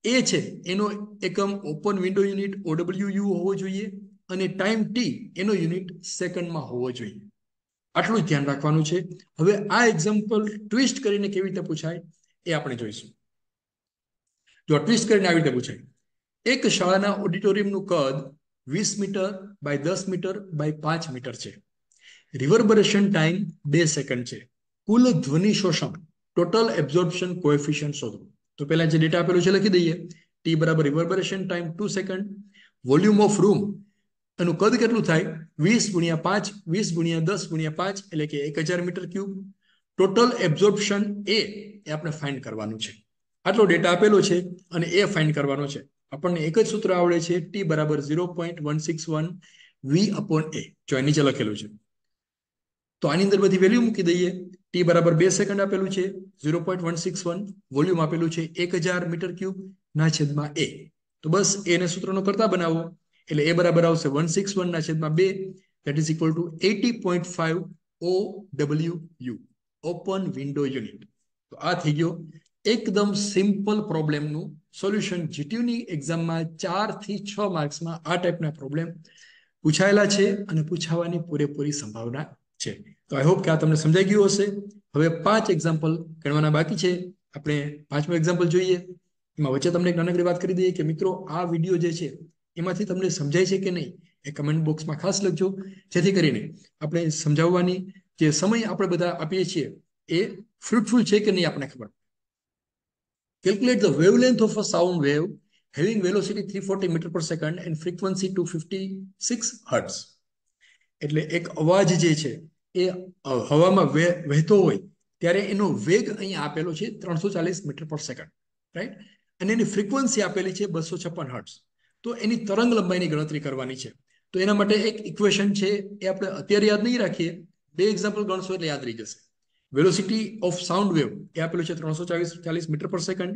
એ છે એનો એકમ open window unit O W U હોવો જોઈએ અને ટાઈમ ટી એનો યુનિટ સેકન્ડમાં હોવો જોઈએ આટલું જ ધ્યાન રાખવાનું છે હવે આ એક્ઝામ્પલ ટ્વિસ્ટ કરીને કેવી રીતે પૂછાય એ આપણે જોઈશું જો ટ્વિસ્ટ કરીને આવી રીતે પૂછાય એક શાળાના ઓડિટોરિયમનું કદ વીસ મીટર બાય દસ મીટર બાય પાંચ મીટર છે રિવર્બરેશન ટાઈમ બે સેકન્ડ છે કુલ ધ્વનિ શોષણ ટોટલ એબ્ઝોર્બશન કોએફિશિયન્ટ શોધવું તો પહેલા જે ડેટા આપેલો છે લખી દઈએ ટી બરાબર reverberation time two second volume of room એનું કદ કેટલું થાય વીસ ગુણ્યા પાંચ વીસ ગુણ્યા દસ ગુણ્યા પાંચ એટલે કે એક હજાર મીટર ક્યુબ ટોટલ એબ્ઝોર્પ્શન એ એ આપણે ફાઇન્ડ કરવાનું છે આટલો ડેટા આપેલો છે અને એ ફાઇન્ડ કરવાનો છે આપણને એક જ સૂત્ર આવડે છે ટી બરાબર zero point one six one V upon A જો નીચે લખેલું છે તો આની અંદર બધી વેલ્યુ મૂકી દઈએ ટી બરાબર બે સેકન્ડ આપેલું છે zero point one six one volume આપેલું છે એક હજાર મીટર ક્યુબ ના છેદમાં એ તો બસ એને સૂત્રનો કરતા બનાવો એટલે એ બરાબર આવશે વન સિક્સ વન ના છેદમાં બે that is equal to eighty point five O W U open window unit તો આ થઈ ગયો એકદમ સિમ્પલ પ્રોબ્લેમનું સોલ્યુશન જીટીયુની એક્ઝામમાં ચારથી છ માર્ક્સમાં આ ટાઈપના પ્રોબ્લેમ પૂછાયેલા છે અને પૂછાવાની પૂરેપૂરી સંભાવના છે તો આઈ હોપ કે આ તમને સમજાઈ ગયું હશે હવે પાંચ એક્ઝામ્પલ ગણવાના બાકી છે આપણે પાંચમો એક્ઝામ્પલ જોઈએ એમાં વચ્ચે તમને એક નાનકડી વાત કરી દઈએ કે મિત્રો આ વિડીયો જે છે એમાંથી તમને સમજાય છે કે નહીં એ કમેન્ટ બોક્સમાં ખાસ લખજો જેથી કરીને આપણે સમજાવવાની જે સમય આપણે બધા આપીએ છીએ એ ફ્રુટફુલ છે કે નહીં આપણને ખબર calculate the wavelength of a sound wave having velocity three forty metre per second and frequency two fifty six hertz એટલે એક અવાજ જે છે એ હવામાં વહેતો હોય ત્યારે એનો વેગ અહીં આપેલો છે ત્રણસો ચાલીસ મીટર પર સેકન્ડ રાઈટ અને એની ફ્રિકવન્સી આપેલી છે બસો છપ્પન હર્ટ્સ તો એની તરંગ લંબાઈની ગણતરી કરવાની છે તો એના માટે એક ઇક્વેશન છે એ આપણે અત્યારે યાદ નહીં રાખીએ બે એક્ઝામ્પલ ગણશો એટલે યાદ રહી જશે વેલોસિટી ઓફ સાઉન્ડ વેવ એ આપેલું છે ત્રણસો ચાલીસ ચાલીસ મીટર પર સેકન્ડ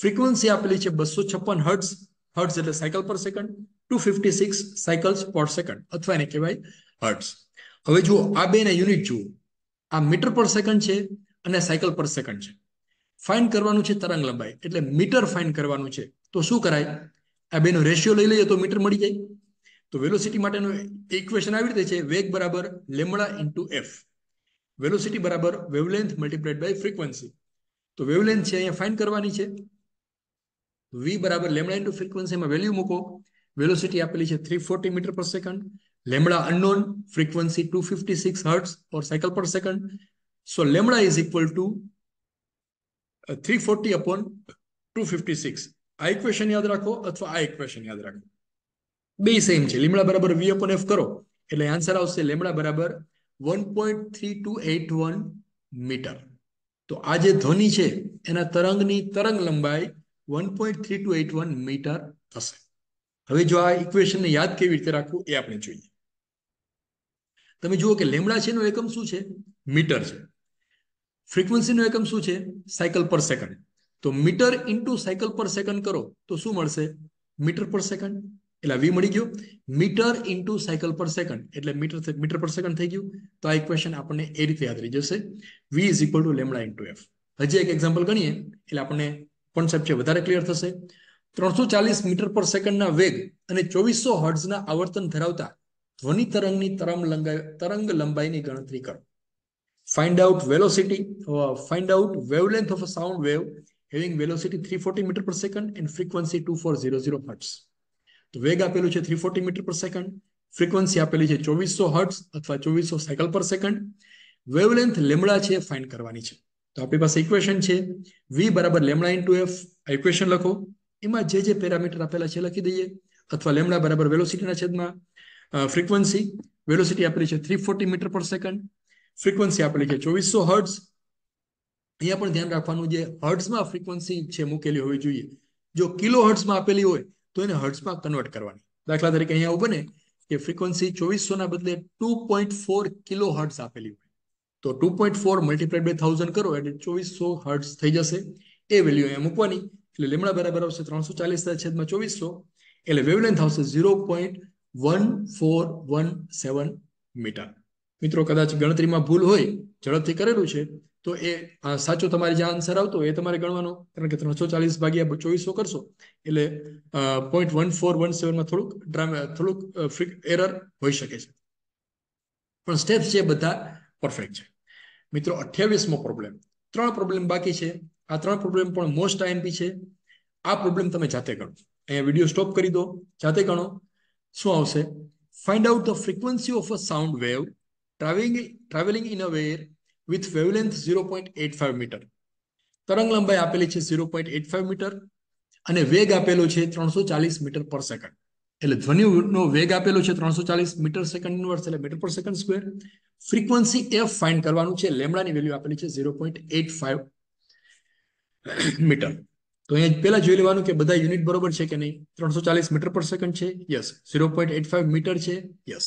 ફ્રિકવન્સી આપેલી છે બસો છપ્પન હર્ટ્સ હર્ટ્સ એટલે cycle per second 256 cycles per second અથવા એને કહેવાય હર્ટ્સ હવે જુઓ આ બેના યુનિટ જુઓ આ મીટર પર સેકન્ડ છે અને સાયકલ પર સેકન્ડ છે ફાઇન કરવાનું છે તરંગ લંબાઈ એટલે મીટર ફાઇન કરવાનું છે તો શું કરાય આ બેનો રેશિયો લઈ લઈએ તો મીટર મળી જાય તો વેલોસિટી માટેનું ઇક્વેશન આવી રીતે છે વેગ બરાબર લેમડા ઇન્ટુ એફ વેલોસિટી બરાબર વેવલેન્થ મલ્ટીપ્લાઇડ બાય ફ્રીક્વન્સી તો વેવલેન્થ છે અહીંયા ફાઇન કરવાની છે વી બરાબર લેમડા ઇન્ટુ ફ્રીક્વન્સીમાં વેલ્યુ મૂકો વેલોસિટી આપેલી છે three forty metre per second lambda unknown frequency two fifty six hertz per cycle per second so lambda is equal to three forty upon two fifty six આ equation યાદ રાખો અથવા આ equation યાદ રાખો બે સેમ છે લીમડા બરાબર વી અપોન એફ કરો એટલે આન્સર આવશે લેમડા બરાબર one point three two eight one metre તો આ જે ધ્વનિ છે એના તરંગની તરંગ લંબાઈ one point three two eight one metre થશે હવે જો આ ઇક્વેશનને યાદ કેવી રીતે રાખવું એ આપણે જોઈએ તમે જુઓ કે લેમડા છે એનો એકમ શું છે મીટર છે ફ્રીક્વન્સીનો એકમ શું છે સાયકલ પર સેકન્ડ તો metre into cycle per second કરો તો શું મળશે મીટર પર સેકન્ડ એટલે વી મળી ગયો metre into cycle per second એટલે મીટર મીટર પર સેકન્ડ થઈ ગયું તો આ ઇક્વેશન આપણને એ રીતે યાદ રહી જશે V is equal to lambda into F હજી એક એક્ઝામ્પલ ગણીએ એટલે આપણને કોન્સેપ્ટ છે વધારે ક્લિયર થશે ત્રણસો ચાલીસ મીટર પર સેકન્ડના વેગ અને ચોવીસો હર્ટ્ઝના આવર્તન ધરાવતા ધ્વનિ તરંગની તરંગ તરંગ લંબાઈની ગણતરી કરો find out velocity find out wavelength of a sound wave having velocity three forty metre per second and frequency two four zero zero hertz તો વેગ આપેલું છે three forty metre per second frequency આપેલી છે ચોવીસો હર્ટ્સ અથવા ચોવીસો cycle per second wavelength lambda છે ફાઇન્ડ કરવાની છે તો આપણી પાસે ઇક્વેશન છે વી બરાબર લેમડા ઇન્ટુ એફ આ ઇક્વેશન લખો એમાં જે જે પેરામીટર આપેલા છે લખી દઈએ અથવા લેમડા બરાબર વેલોસિટીના છેદમાં ફ્રીક્વન્સી વેલોસિટી આપેલી છે three forty metre per second frequency આપેલી છે ચોવીસો હર્ટ્સ અહીંયા પણ ધ્યાન રાખવાનું જે હર્ટ્સમાં ફ્રીક્વન્સી છે મૂકેલી હોવી જોઈએ જો કિલો હર્ટ્સમાં આપેલી હોય તો એને હર્ટ્સમાં કન્વર્ટ કરવાની દાખલા તરીકે અહીંયા એવું બને કે ફ્રીક્વન્સી ચોવીસો બદલે two point four kilo hertz આપેલી હોય તો ટુ પોઈન્ટ ફોર મલ્ટીપ્લાઇડ બે થાઉઝન્ડ કરો એટલે ચોવીસો હર્ટ્સ થઈ જશે એ વેલ્યુ અહીંયા મૂકવાની એટલે લેમડા બરાબર આવશે ત્રણસો ચાલીસના છેદમાં ચોવીસો એટલે વેવલેન્થ આવશે zero point one four one seven metre મિત્રો કદાચ ગણતરીમાં ભૂલ હોય ઝડપથી કરેલું છે તો એ સાચો તમારે જે આન્સર આવતો એ તમારે ગણવાનો કારણ કે ત્રણસો ચાલીસ ભાગ્યા ચોવીસો કરશો એટલે પોઈન્ટ વન ફોર વન સેવનમાં થોડુંક ડ્રામ થોડુંક એરર હોઈ શકે છે પણ સ્ટેપ્સ છે બધા પરફેક્ટ છે મિત્રો અઠ્યાવીસમો પ્રોબ્લેમ ત્રણ પ્રોબ્લેમ બાકી છે આ ત્રણ પ્રોબ્લેમ પણ મોસ્ટ આઈએમપી છે આ પ્રોબ્લેમ તમે જાતે ગણો અહીંયા વિડીયો સ્ટોપ કરી દો જાતે ગણો શું આવશે find out the frequency of a sound wave travelling travelling in a air with wavelength zero point eight five metre તરંગ લંબાઈ આપેલી છે zero point eight five metre અને વેગ આપેલો છે ત્રણસો ચાલીસ મીટર પર સેકન્ડ એટલે ધ્વનિનો વેગ આપેલો છે ત્રણસો ચાલીસ મીટર સેકન્ડ ઇન્વર્સ એટલે metre per second square frequency F find કરવાનું છે લેમડાની વેલ્યુ આપેલી છે zero point eight five metre તો અહીંયા પહેલા જોઈ લેવાનું કે બધા યુનિટ બરોબર છે કે નહીં ત્રણસો ચાલીસ મીટર પર સેકન્ડ છે yes zero point eight five metre છે યસ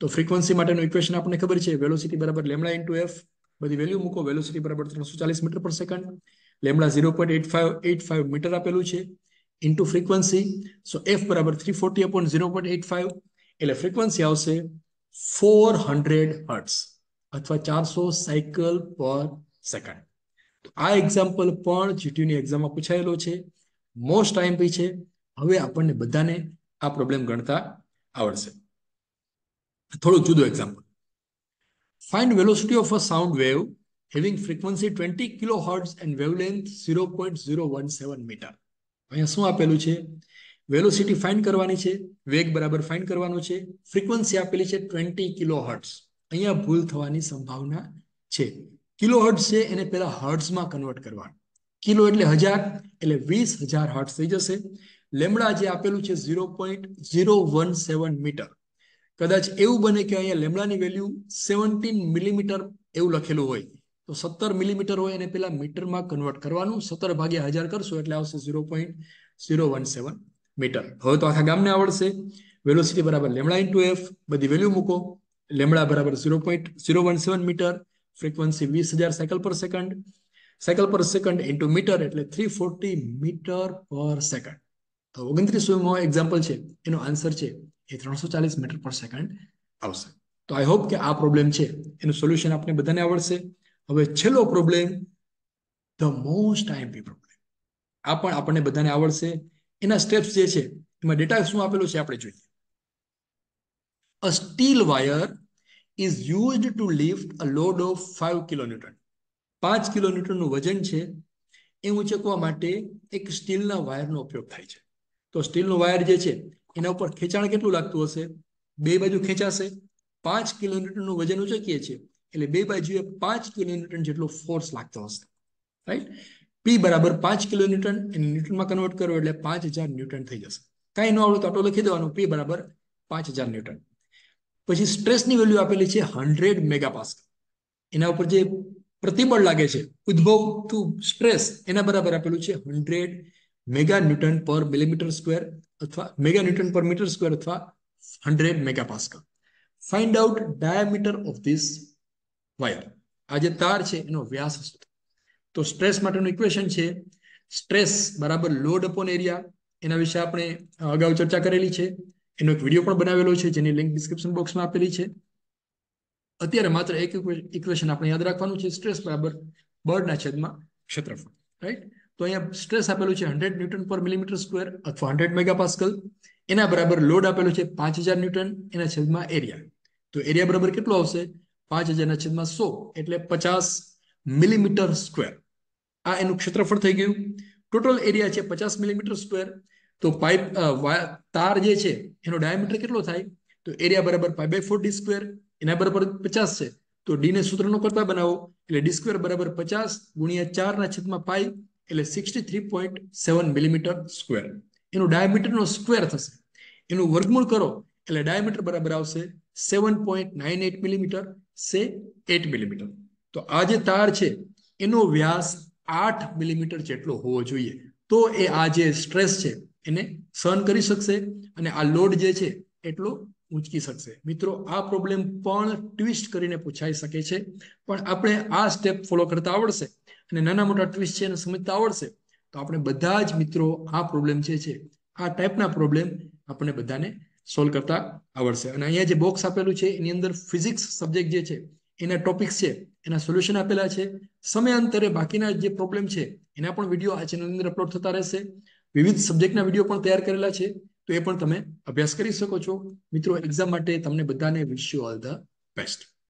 તો ફ્રીક્વન્સી માટેનું ઇક્વેશન આપણને ખબર છે વેલોસિટી બરાબર લેમડા ઇન્ટુ એફ બધી વેલ્યુ મૂકો વેલોસિટી બરાબર ત્રણસો ચાલીસ metre per second lambda zero point eight five eight five metre આપેલું છે ઇન્ટુ ફ્રીક્વન્સી સો એફ બરાબર three forty upon zero point eight five એટલે ફ્રીક્વન્સી આવશે ફોર હંડ્રેડ હર્ટ્સ અથવા ચારસો સાયકલ પર સેકન્ડ આ એક્ઝામ્પલ પણ જીટીયુની એક્ઝામમાં પૂછાયેલો છે મોસ્ટ આઈએમપી છે હવે આપણને બધાને આ પ્રોબ્લેમ ગણતા આવડશે થોડું જુદું example find velocity of a sound wave having frequency twenty kilo hertz and wavelength zero point zero one seven metre અહીંયા શું આપેલું છે વેલોસિટી ફાઇન્ડ કરવાની છે વેગ બરાબર ફાઇન્ડ કરવાનો છે ફ્રીક્વન્સી આપેલી છે ટ્વેન્ટી કિલો હર્ટ્સ અહીંયા ભૂલ થવાની સંભાવના છે કિલો હર્ટ છે એને પહેલા હર્ટ્સમાં કન્વર્ટ કરવાનું કિલો એટલે હજાર એટલે વીસ હજાર હર્ટ થઈ જશે લેમડા જે આપેલું છે zero point zero one seven metre કદાચ એવું બને કે અહીંયા લેમડાની વેલ્યુ સેવન્ટીન મિલીમીટર એવું લખેલું હોય તો સત્તર મિલીમીટર હોય એને પેલા મીટરમાં કન્વર્ટ કરવાનું સત્તર ભાગ્યા હજાર કરશો એટલે આવશે zero point zero one seven metre હવે તો આખા ગામને આવડશે વેલોસિટી બરાબર લેમડા ઇન્ટુ એફ બધી વેલ્યુ મૂકો લેમડા બરાબર zero point zero one seven metre frequency વીસ હજાર cycle per second cycle per second into metre એટલે three forty metre per second તો સુમો એક્ઝામ્પલ છે એનો આન્સર છે એ ત્રણસો ચાલીસ મીટર પર સેકન્ડ આવશે તો આઈ હોપ કે આ પ્રોબ્લેમ છે એનું સોલ્યુશન આપણે બધાને આવડશે હવે છેલ્લો problem the most IMP problem આ પણ આપણને બધાને આવડશે એના સ્ટેપ્સ જે છે એમાં ડેટા શું આપેલું છે આપણે જોઈએ a steel wire is used to lift a load of 5 kilonewton 5 kilonewton નું વજન છે એ ઊંચકવા માટે એક સ્ટીલના વાયરનો ઉપયોગ થાય છે તો સ્ટીલનો વાયર જે છે એના ઉપર ખેંચાણ કેટલું લાગતું હશે બે બાજુ ખેંચાશે પાંચ કિલોમીટરનું વજન ઉંચકીએ છીએ એટલે બે બાજુએ પાંચ કિલોન્યુટન જેટલો ફોર્સ લાગતો હશે રાઈટ પી બરાબર પાંચ કિલોમીટર એને ન્યૂટનમાં કન્વર્ટ કરો એટલે પાંચ હજાર ન્યૂટન થઈ જશે કાંઈ ન આવડે તો આટલો લખી દેવાનું પી બરાબર પાંચ હજાર ન્યૂટન પછી સ્ટ્રેસની વેલ્યુ આપેલી છે હંડ્રેડ મેગાપાસ્કલ એના ઉપર જે પ્રતિબળ લાગે છે ઉદ્ભવ ટુ સ્ટ્રેસ એના બરાબર આપેલું છે hundred mega newton per millimetre square અથવા mega newton per metre square અથવા hundred mega find out diameter of this wire આ જે તાર છે એનો વ્યાસ તો સ્ટ્રેસ માટેનું ઇક્વેશન છે સ્ટ્રેસ બરાબર લોડ અપોન એરિયા એના વિશે આપણે અગાઉ ચર્ચા કરેલી છે એનો એક વિડીયો પણ બનાવેલો છે જેની લિંક ડિસ્ક્રિપ્શન બોક્સમાં આપેલી છે અત્યારે માત્ર એક ઇક્વેશન આપણે યાદ રાખવાનું છે સ્ટ્રેસ બરાબર બર્ડના છેદમાં ક્ષેત્રફળ રાઈટ તો અહીંયા સ્ટ્રેસ આપેલું છે hundred newton per millimetre square અથવા હંડ્રેડ મેગાપાસ્કલ એના બરાબર લોડ આપેલો છે પાંચ હજાર ન્યૂટન એના છેદમાં એરિયા તો એરિયા બરાબર કેટલો આવશે પાંચ હજારના છેદમાં સો એટલે પચાસ મિલીમીટર સ્ક્વેર આ એનું ક્ષેત્રફળ થઈ ગયું ટોટલ એરિયા છે પચાસ મિલીમીટર સ્ક્વેર તો પાઇપ તાર જે છે એનો ડાયામીટર કેટલો થાય તો એરિયા બરાબર pi by four D square એના બરાબર પચાસ છે તો ડીને સૂત્રનો કરતા બનાવો એટલે ડી સ્ક્વેર બરાબર પચાસ ગુણ્યા ચારના છેદમાં પાઈ એટલે sixty three point seven millimetre square એનું ડાયામીટરનો સ્ક્વેર થશે એનું વર્ગમૂળ કરો એટલે ડાયામીટર બરાબર આવશે seven point nine eight millimetre સે એટ મિલીમીટર તો આ જે તાર છે એનો વ્યાસ આઠ મિલીમીટર જેટલો હોવો જોઈએ તો એ આ જે સ્ટ્રેસ છે એને સહન કરી શકશે અને આ લોડ જે છે એટલો ઊંચકી શકશે મિત્રો આ પ્રોબ્લેમ પણ ટ્વિસ્ટ કરીને પૂછાઈ શકે છે પણ આપણે આ સ્ટેપ ફોલો કરતા આવડશે અને નાના મોટા ટ્વિસ્ટ છે એને સમજતા આવડશે તો આપણે બધા જ મિત્રો આ પ્રોબ્લેમ જે છે આ ટાઈપના પ્રોબ્લેમ આપણે બધાને સોલ્વ કરતા આવડશે અને અહીંયા જે બોક્સ આપેલું છે એની અંદર ફિઝિક્સ સબ્જેક્ટ જે છે એના ટોપિક્સ છે એના સોલ્યુશન આપેલા છે સમયાંતરે બાકીના જે પ્રોબ્લેમ છે એના પણ વિડીયો આ ચેનલની અંદર અપલોડ થતા રહેશે વિવિધ સબ્જેક્ટના વિડીયો પણ તૈયાર કરેલા છે તો એ પણ તમે અભ્યાસ કરી શકો છો મિત્રો એક્ઝામ માટે તમને બધાને wish you all the best